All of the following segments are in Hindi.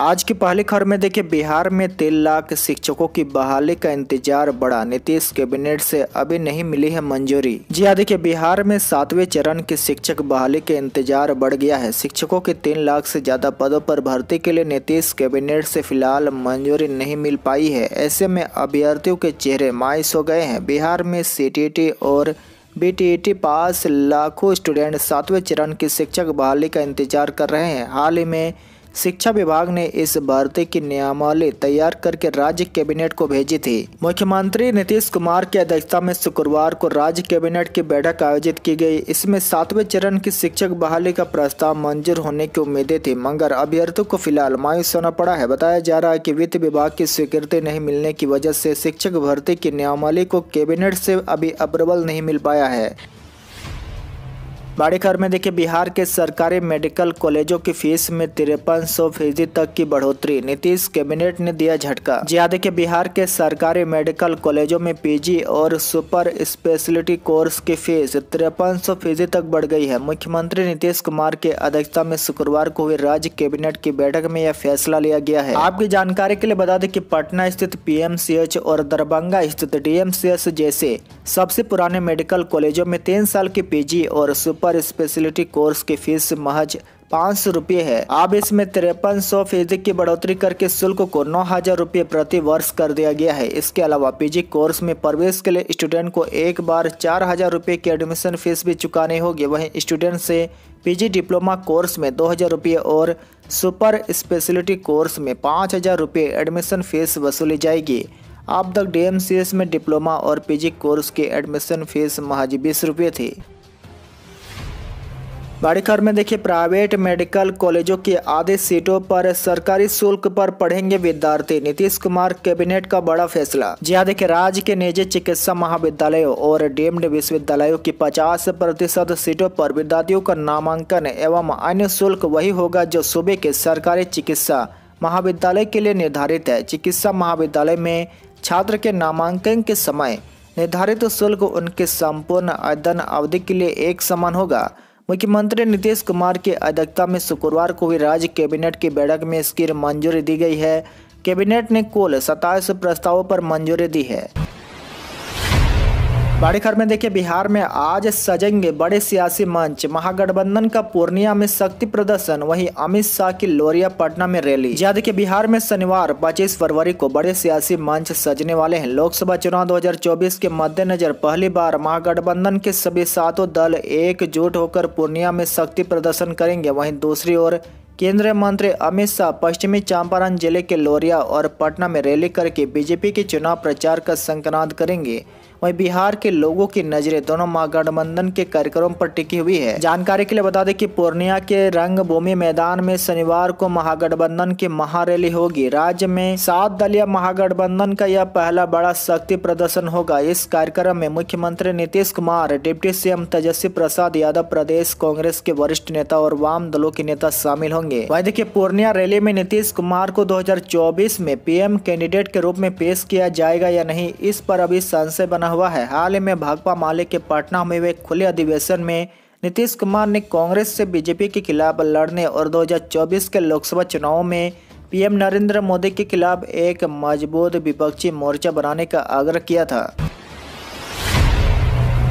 आज की पहली खबर में देखिए बिहार में तीन लाख शिक्षकों की बहाली का इंतजार बढ़ा नीतीश कैबिनेट से अभी नहीं मिली है मंजूरी जी हाँ देखिये बिहार में सातवें चरण की शिक्षक बहाली के इंतजार बढ़ गया है शिक्षकों के तीन लाख से ज्यादा पदों पर भर्ती के लिए नीतीश कैबिनेट से फिलहाल मंजूरी नहीं मिल पाई है ऐसे में अभ्यर्थियों के चेहरे मायूस हो गए हैं बिहार में सी e और बी e पास लाखों स्टूडेंट सातवें चरण की शिक्षक बहाली का इंतजार कर रहे हैं हाल ही में शिक्षा विभाग ने इस भर्ती की नियमावली तैयार करके राज्य कैबिनेट को भेजी थी मुख्यमंत्री नीतीश कुमार की अध्यक्षता में शुक्रवार को राज्य कैबिनेट की बैठक आयोजित की गई इसमें सातवें चरण की शिक्षक बहाली का प्रस्ताव मंजूर होने की उम्मीदें थी मगर अभ्यर्थियों को फिलहाल मायूस होना पड़ा है बताया जा रहा है की वित्त विभाग की स्वीकृति नहीं मिलने की वजह से शिक्षक भर्ती की नियमावली को कैबिनेट से अभी अप्रबल नहीं मिल पाया है खबर में देखिए बिहार के सरकारी मेडिकल कॉलेजों की फीस में तिरपन सौ फीसदी तक की बढ़ोतरी नीतीश कैबिनेट ने दिया झटका जी हाँ देखिये बिहार के सरकारी मेडिकल कॉलेजों में पीजी और सुपर स्पेशलिटी कोर्स की फीस तिरपन सौ फीसदी तक बढ़ गई है मुख्यमंत्री नीतीश कुमार के अध्यक्षता में शुक्रवार को हुई राज्य कैबिनेट की बैठक में यह फैसला लिया गया है आपकी जानकारी के लिए बता दें की पटना स्थित पी और दरभंगा स्थित डी जैसे सबसे पुराने मेडिकल कॉलेजों में तीन साल की पी और सुपर और स्पेशलिटी कोर्स की फीस महज पाँच सौ रूपये है अब इसमें तिरपन सौ फीसदी की बढ़ोतरी करके शुल्क को नौ हजार रूपये प्रति वर्ष कर दिया गया है इसके अलावा पीजी कोर्स में प्रवेश के लिए स्टूडेंट को एक बार चार हजार रूपये की एडमिशन फीस भी चुकानी होगी वहीं स्टूडेंट से पीजी डिप्लोमा कोर्स में दो हजार रूपये और सुपर स्पेशलिटी कोर्स में पाँच हजार एडमिशन फीस वसूली जाएगी अब तक डी में डिप्लोमा और पीजी कोर्स की एडमिशन फीस महज बीस रुपये थी बाड़ीखर में देखिए प्राइवेट मेडिकल कॉलेजों की आधी सीटों पर सरकारी शुल्क पर पढ़ेंगे विद्यार्थी नीतीश कुमार कैबिनेट का बड़ा फैसला जी हाँ देखिये राज्य के निजी चिकित्सा महाविद्यालयों और डीम्ड विश्वविद्यालयों की 50 प्रतिशत सीटों पर विद्यार्थियों का नामांकन एवं अन्य शुल्क वही होगा जो सूबे के सरकारी चिकित्सा महाविद्यालय के लिए निर्धारित है चिकित्सा महाविद्यालय में छात्र के नामांकन के समय निर्धारित शुल्क उनके संपूर्ण अध्ययन अवधि के लिए एक समान होगा मुख्यमंत्री नीतीश कुमार की अध्यक्षता में शुक्रवार को हुई राज्य कैबिनेट की बैठक में इसकी मंजूरी दी गई है कैबिनेट ने कुल सत्ताईस प्रस्तावों पर मंजूरी दी है बड़ी खबर में देखिए बिहार में आज सजेंगे बड़े सियासी मंच महागठबंधन का पूर्णिया में शक्ति प्रदर्शन वहीं अमित शाह की लोरिया पटना में रैली याद के बिहार में शनिवार 25 फरवरी को बड़े सियासी मंच सजने वाले हैं लोकसभा चुनाव 2024 के मद्देनजर पहली बार महागठबंधन के सभी सातों दल एकजुट होकर पूर्णिया में शक्ति प्रदर्शन करेंगे वही दूसरी ओर केंद्रीय मंत्री अमित शाह पश्चिमी चंपारण जिले के लोरिया और पटना में रैली करके बीजेपी के चुनाव प्रचार का संकनाद करेंगे वहीं बिहार के लोगों की नजरें दोनों महागठबंधन के कार्यक्रम पर टिकी हुई है जानकारी के लिए बता दें कि पूर्णिया के रंग भूमि मैदान में शनिवार को महागठबंधन की महारैली होगी राज्य में सात दलीय महागठबंधन का यह पहला बड़ा शक्ति प्रदर्शन होगा इस कार्यक्रम में मुख्यमंत्री नीतीश कुमार डिप्टी सीएम तेजस्वी प्रसाद यादव प्रदेश कांग्रेस के वरिष्ठ नेता और वाम दलों के नेता शामिल होंगे वही देखिए पूर्णिया रैली में नीतीश कुमार को 2024 में पीएम कैंडिडेट के रूप में पेश किया जाएगा या नहीं इस पर अभी संशय बना हुआ है हाल ही में भाकपा माले के पटना में हुए खुले अधिवेशन में नीतीश कुमार ने कांग्रेस से बीजेपी के खिलाफ लड़ने और 2024 के लोकसभा चुनाव में पीएम नरेंद्र मोदी के खिलाफ एक मजबूत विपक्षी मोर्चा बनाने का आग्रह किया था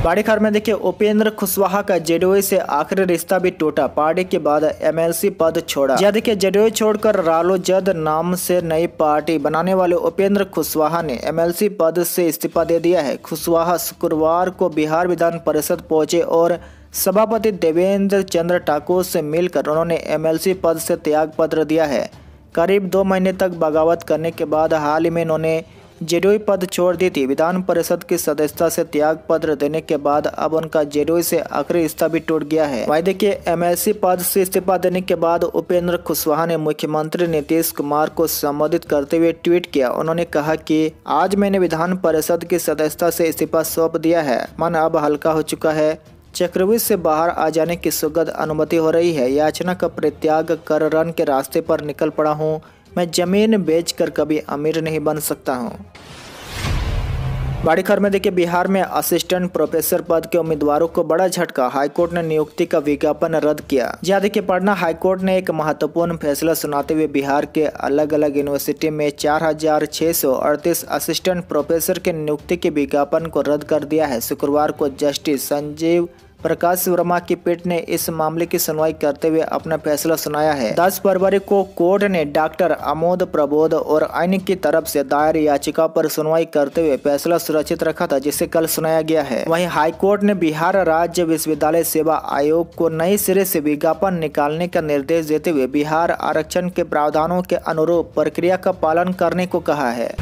खबर में देखिए उपेंद्र कुशवाहा का जेडीओ से आखिरी रिश्ता भी टूटा पार्टी के बाद एमएलसी पद छोड़ा यह देखिए जेडीओ छोड़कर रालो जद नाम से नई पार्टी बनाने वाले उपेंद्र कुशवाहा ने एमएलसी पद से इस्तीफा दे दिया है कुशवाहा शुक्रवार को बिहार विधान परिषद पहुंचे और सभापति देवेंद्र चंद्र ठाकुर से मिलकर उन्होंने एम पद से त्याग पत्र दिया है करीब दो महीने तक बगावत करने के बाद हाल ही में उन्होंने जेडोई पद छोड़ दी थी विधान परिषद की सदस्यता से त्याग पत्र देने के बाद अब उनका जेडोई से आखिरी रिश्ता भी टूट गया है वायदे के एमएलसी पद से इस्तीफा देने के बाद उपेंद्र कुशवाहा ने मुख्यमंत्री नीतीश कुमार को संबोधित करते हुए ट्वीट किया उन्होंने कहा की आज मैंने विधान परिषद की सदस्यता से इस्तीफा सौंप दिया है मन अब हल्का हो चुका है चक्रव्यूह से बाहर आ जाने की सुगत अनुमति हो रही है याचना का परित्याग कर रन के रास्ते पर निकल पड़ा हूँ मैं ज़मीन बेचकर कभी अमीर नहीं बन सकता हूँ बड़ी खबर में देखिए बिहार में असिस्टेंट प्रोफेसर पद के उम्मीदवारों को बड़ा झटका हाईकोर्ट ने नियुक्ति का विज्ञापन रद्द किया जहाँ देखिए पटना हाईकोर्ट ने एक महत्वपूर्ण फैसला सुनाते हुए बिहार के अलग अलग यूनिवर्सिटी में चार हजार छह सौ अड़तीस असिस्टेंट प्रोफेसर के नियुक्ति के विज्ञापन को रद्द कर दिया है शुक्रवार को जस्टिस संजीव प्रकाश वर्मा की पीठ ने इस मामले की सुनवाई करते हुए अपना फैसला सुनाया है 10 फरवरी को कोर्ट ने डॉक्टर अमोद प्रबोध और अन्य की तरफ से दायर याचिका पर सुनवाई करते हुए फैसला सुरक्षित रखा था जिसे कल सुनाया गया है वहीं हाईकोर्ट ने बिहार राज्य विश्वविद्यालय सेवा आयोग को नए सिरे से विज्ञापन निकालने का निर्देश देते हुए बिहार आरक्षण के प्रावधानों के अनुरूप प्रक्रिया का पालन करने को कहा है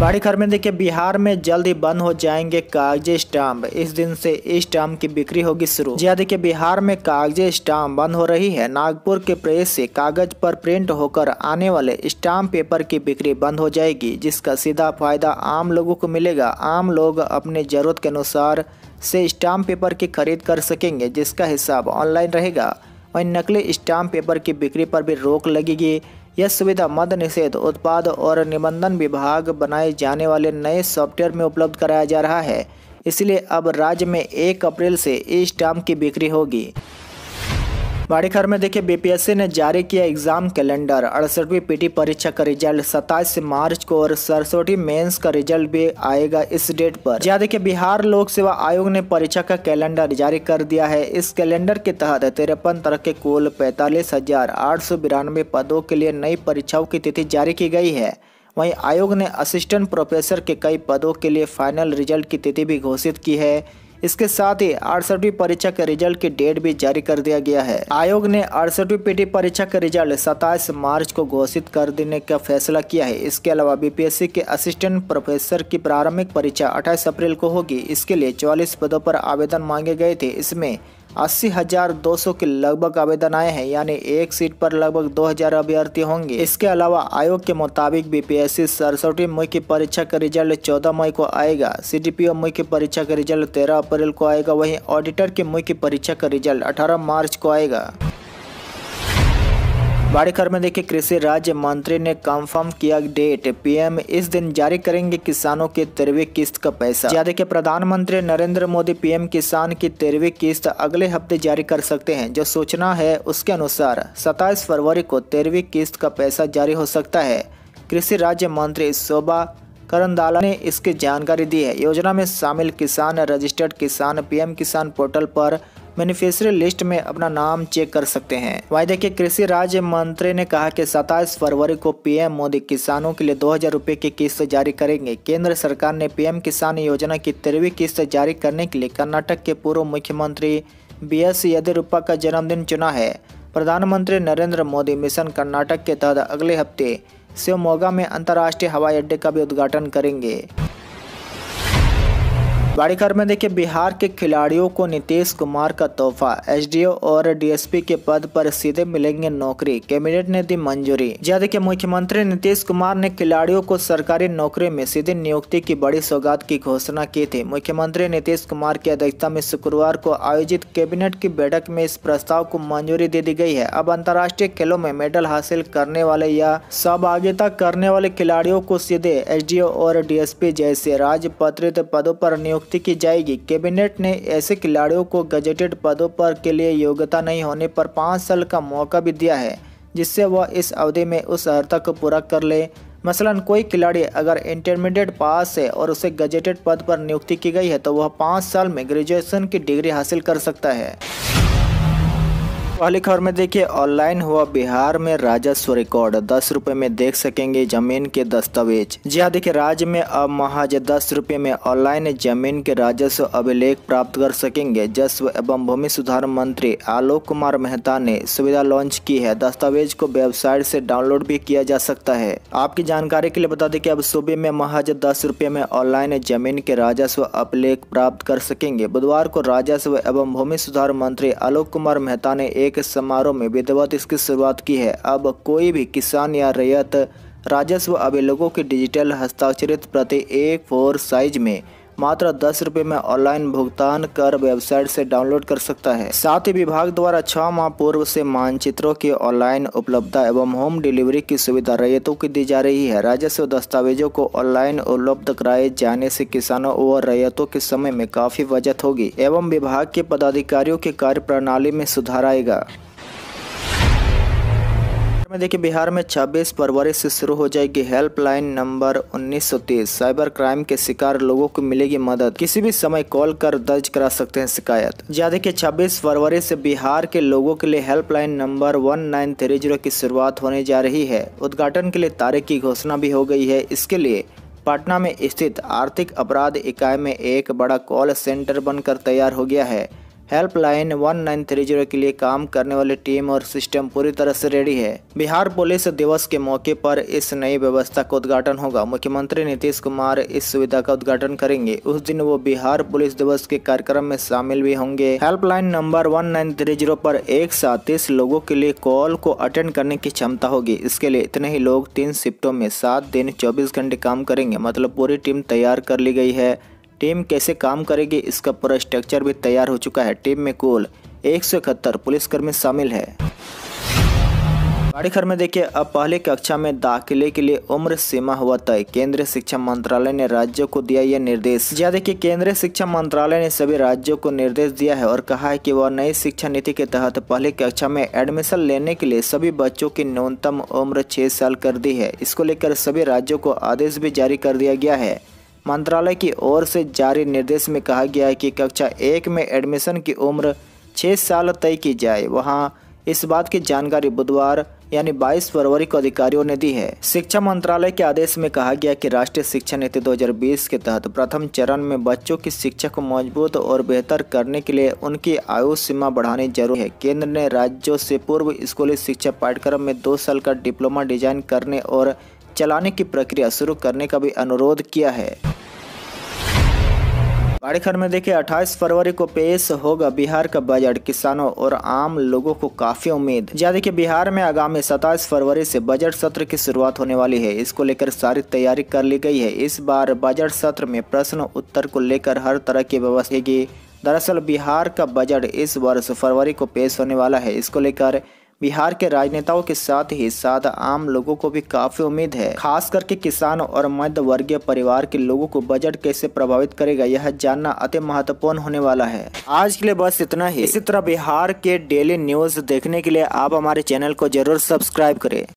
बड़ी खबर में देखिए बिहार में जल्द ही बंद हो जाएंगे कागजे स्टाम्प इस दिन से स्टाम्प की बिक्री होगी शुरू जी देखिए बिहार में कागजे स्टाम्प बंद हो रही है नागपुर के प्रेस से कागज पर प्रिंट होकर आने वाले स्टाम्प पेपर की बिक्री बंद हो जाएगी जिसका सीधा फायदा आम लोगों को मिलेगा आम लोग अपने जरूरत के अनुसार से स्टाम्प पेपर की खरीद कर सकेंगे जिसका हिसाब ऑनलाइन रहेगा वहीं नकली स्टाम्प पेपर की बिक्री पर भी रोक लगेगी यह सुविधा मद निषेध उत्पाद और निबंधन विभाग बनाए जाने वाले नए सॉफ्टवेयर में उपलब्ध कराया जा रहा है इसलिए अब राज्य में एक अप्रैल से ई स्टाम्प की बिक्री होगी बाड़ीखर में देखिए बीपीएससी ने जारी किया एग्जाम कैलेंडर अड़सठवीं पीटी परीक्षा का रिजल्ट सताईस मार्च को और सरसठी मेंस का रिजल्ट भी आएगा इस डेट पर जहाँ देखिए बिहार लोक सेवा आयोग ने परीक्षा का कैलेंडर जारी कर दिया है इस कैलेंडर के तहत तिरपन तरह के कुल पैतालीस पदों के लिए नई परीक्षाओं की तिथि जारी की गई है वहीं आयोग ने असिस्टेंट प्रोफेसर के कई पदों के लिए फाइनल रिजल्ट की तिथि भी घोषित की है इसके साथ ही अड़सठवीं परीक्षा के रिजल्ट की डेट भी जारी कर दिया गया है आयोग ने अड़सठवीं पीटी परीक्षा का रिजल्ट सताइस मार्च को घोषित कर देने का फैसला किया है इसके अलावा बीपीएससी के असिस्टेंट प्रोफेसर की प्रारंभिक परीक्षा 28 अप्रैल को होगी इसके लिए 44 पदों पर आवेदन मांगे गए थे इसमें अस्सी हजार दो सौ के लगभग आवेदन आए हैं यानी एक सीट पर लगभग दो हजार अभ्यर्थी होंगे इसके अलावा आयोग के मुताबिक बीपीएससी सड़सठवीं मुख्य की परीक्षा का रिजल्ट चौदह मई को आएगा सीडीपीओ मुख्य की परीक्षा का रिजल्ट तेरह अप्रैल को आएगा वहीं ऑडिटर के मुख्य परीक्षा का रिजल्ट अठारह मार्च को आएगा खबर में देखिए कृषि राज्य मंत्री ने कंफर्म किया डेट पीएम इस दिन जारी करेंगे किसानों के तेरहवीं किस्त का पैसा या देखिए प्रधानमंत्री नरेंद्र मोदी पीएम किसान की तेरहवीं किस्त अगले हफ्ते जारी कर सकते हैं जो सूचना है उसके अनुसार 27 फरवरी को तेरहवीं किस्त का पैसा जारी हो सकता है कृषि राज्य मंत्री शोभा करंदाला ने इसकी जानकारी दी है योजना में शामिल किसान रजिस्टर्ड किसान पीएम किसान पोर्टल पर बेनिफिशियरी लिस्ट में अपना नाम चेक कर सकते हैं वहीं के कृषि राज्य मंत्री ने कहा कि सत्ताईस फरवरी को पीएम मोदी किसानों के लिए दो हजार की किस्त जारी करेंगे केंद्र सरकार ने पीएम किसान योजना की तेरहवीं किस्त जारी करने के लिए कर्नाटक के पूर्व मुख्यमंत्री बी एस येदियुरप्पा का जन्मदिन चुना है प्रधानमंत्री नरेंद्र मोदी मिशन कर्नाटक के तहत अगले हफ्ते शिवमोगा में अंतर्राष्ट्रीय हवाई अड्डे का भी उद्घाटन करेंगे बड़ी खबर में देखिए बिहार के खिलाड़ियों को नीतीश कुमार का तोहफा एसडीओ और डीएसपी के पद पर सीधे मिलेंगे नौकरी कैबिनेट ने दी मंजूरी जहाँ देखिए मुख्यमंत्री नीतीश कुमार ने खिलाड़ियों को सरकारी नौकरी में सीधे नियुक्ति की बड़ी सौगात की घोषणा की थी मुख्यमंत्री नीतीश कुमार की अध्यक्षता में शुक्रवार को आयोजित कैबिनेट की बैठक में इस प्रस्ताव को मंजूरी दे दी गयी है अब अंतर्राष्ट्रीय खेलों में मेडल हासिल करने वाले या सहभागिता करने वाले खिलाड़ियों को सीधे एस और डी जैसे राज्य पत्रित पदों पर नियुक्त नियुक्ति की जाएगी कैबिनेट ने ऐसे खिलाड़ियों को गजेटेड पदों पर के लिए योग्यता नहीं होने पर पाँच साल का मौका भी दिया है जिससे वह इस अवधि में उस अर्हता को पूरा कर ले मसलन कोई खिलाड़ी अगर इंटरमीडिएट पास है और उसे गजेटेड पद पर नियुक्ति की गई है तो वह पाँच साल में ग्रेजुएशन की डिग्री हासिल कर सकता है पहली खबर में देखिए ऑनलाइन हुआ बिहार में राजस्व रिकॉर्ड दस रुपए में देख सकेंगे जमीन के दस्तावेज जी हाँ देखिये राज्य में अब महज दस रुपए में ऑनलाइन जमीन के राजस्व अभिलेख प्राप्त कर सकेंगे जस्व एवं भूमि सुधार मंत्री आलोक कुमार मेहता ने सुविधा लॉन्च की है दस्तावेज को वेबसाइट ऐसी डाउनलोड भी किया जा सकता है आपकी जानकारी के लिए बता दें की अब सूबे में महज दस रुपये में ऑनलाइन जमीन के राजस्व अभिलेख प्राप्त कर सकेंगे बुधवार को राजस्व एवं भूमि सुधार मंत्री आलोक कुमार मेहता ने एक एक समारोह में विधिवत तो इसकी शुरुआत की है अब कोई भी किसान या रैयत राजस्व अभिलेखों के डिजिटल हस्ताक्षरित प्रति ए फोर साइज में मात्र दस रुपये में ऑनलाइन भुगतान कर वेबसाइट से डाउनलोड कर सकता है साथ ही विभाग द्वारा छह माह पूर्व से मानचित्रों की ऑनलाइन उपलब्धता एवं होम डिलीवरी की सुविधा रैयतों की दी जा रही है राजस्व दस्तावेजों को ऑनलाइन उपलब्ध कराए जाने से किसानों और रैयतों के समय में काफी बचत होगी एवं विभाग के पदाधिकारियों की कार्य प्रणाली में सुधार आएगा में देखिए बिहार में 26 फरवरी से शुरू हो जाएगी हेल्पलाइन नंबर 1930 साइबर क्राइम के शिकार लोगों को मिलेगी मदद किसी भी समय कॉल कर दर्ज करा सकते हैं शिकायत या देखिए 26 फरवरी से बिहार के लोगों के लिए हेल्पलाइन नंबर 1930 की शुरुआत होने जा रही है उद्घाटन के लिए तारीख की घोषणा भी हो गई है इसके लिए पटना में स्थित आर्थिक अपराध इकाई में एक बड़ा कॉल सेंटर बनकर तैयार हो गया है हेल्पलाइन 1930 के लिए काम करने वाली टीम और सिस्टम पूरी तरह से रेडी है बिहार पुलिस दिवस के मौके पर इस नई व्यवस्था का उद्घाटन होगा मुख्यमंत्री नीतीश कुमार इस सुविधा का उद्घाटन करेंगे उस दिन वो बिहार पुलिस दिवस के कार्यक्रम में शामिल भी होंगे हेल्पलाइन नंबर 1930 पर एक साथ तीस लोगों के लिए कॉल को अटेंड करने की क्षमता होगी इसके लिए इतने ही लोग तीन शिफ्टों में सात दिन चौबीस घंटे काम करेंगे मतलब पूरी टीम तैयार कर ली गई है टीम कैसे काम करेगी इसका पूरा स्ट्रक्चर भी तैयार हो चुका है टीम में कुल एक सौ इकहत्तर पुलिसकर्मी शामिल है गाड़ीघर में देखिए अब पहली कक्षा में दाखिले के लिए उम्र सीमा हुआ तय केंद्रीय शिक्षा मंत्रालय ने राज्यों को दिया यह निर्देश यह देखिए केंद्रीय शिक्षा मंत्रालय ने सभी राज्यों को निर्देश दिया है और कहा है कि वह नई शिक्षा नीति के तहत पहली कक्षा में एडमिशन लेने के लिए सभी बच्चों की न्यूनतम उम्र छह साल कर दी है इसको लेकर सभी राज्यों को आदेश भी जारी कर दिया गया है मंत्रालय की ओर से जारी निर्देश में कहा गया है कि कक्षा एक में एडमिशन की उम्र छः साल तय की जाए वहाँ इस बात की जानकारी बुधवार यानी 22 फरवरी को अधिकारियों ने दी है शिक्षा मंत्रालय के आदेश में कहा गया कि राष्ट्रीय शिक्षा नीति 2020 के तहत प्रथम चरण में बच्चों की शिक्षा को मजबूत और बेहतर करने के लिए उनकी आयु सीमा बढ़ाने जरूरी है केंद्र ने राज्यों से पूर्व स्कूली शिक्षा पाठ्यक्रम में दो साल का डिप्लोमा डिजाइन करने और चलाने की प्रक्रिया शुरू करने का भी अनुरोध किया है बाड़ीखर में देखिए 28 फरवरी को पेश होगा बिहार का बजट किसानों और आम लोगों को काफी उम्मीद यानी कि बिहार में आगामी 27 फरवरी से बजट सत्र की शुरुआत होने वाली है इसको लेकर सारी तैयारी कर ली गई है इस बार बजट सत्र में प्रश्न उत्तर को लेकर हर तरह की व्यवस्था की दरअसल बिहार का बजट इस वर्ष फरवरी को पेश होने वाला है इसको लेकर बिहार के राजनेताओं के साथ ही साथ आम लोगों को भी काफी उम्मीद है खास करके किसान और मध्य वर्गीय परिवार के लोगों को बजट कैसे प्रभावित करेगा यह जानना अति महत्वपूर्ण होने वाला है आज के लिए बस इतना ही इसी तरह बिहार के डेली न्यूज देखने के लिए आप हमारे चैनल को जरूर सब्सक्राइब करें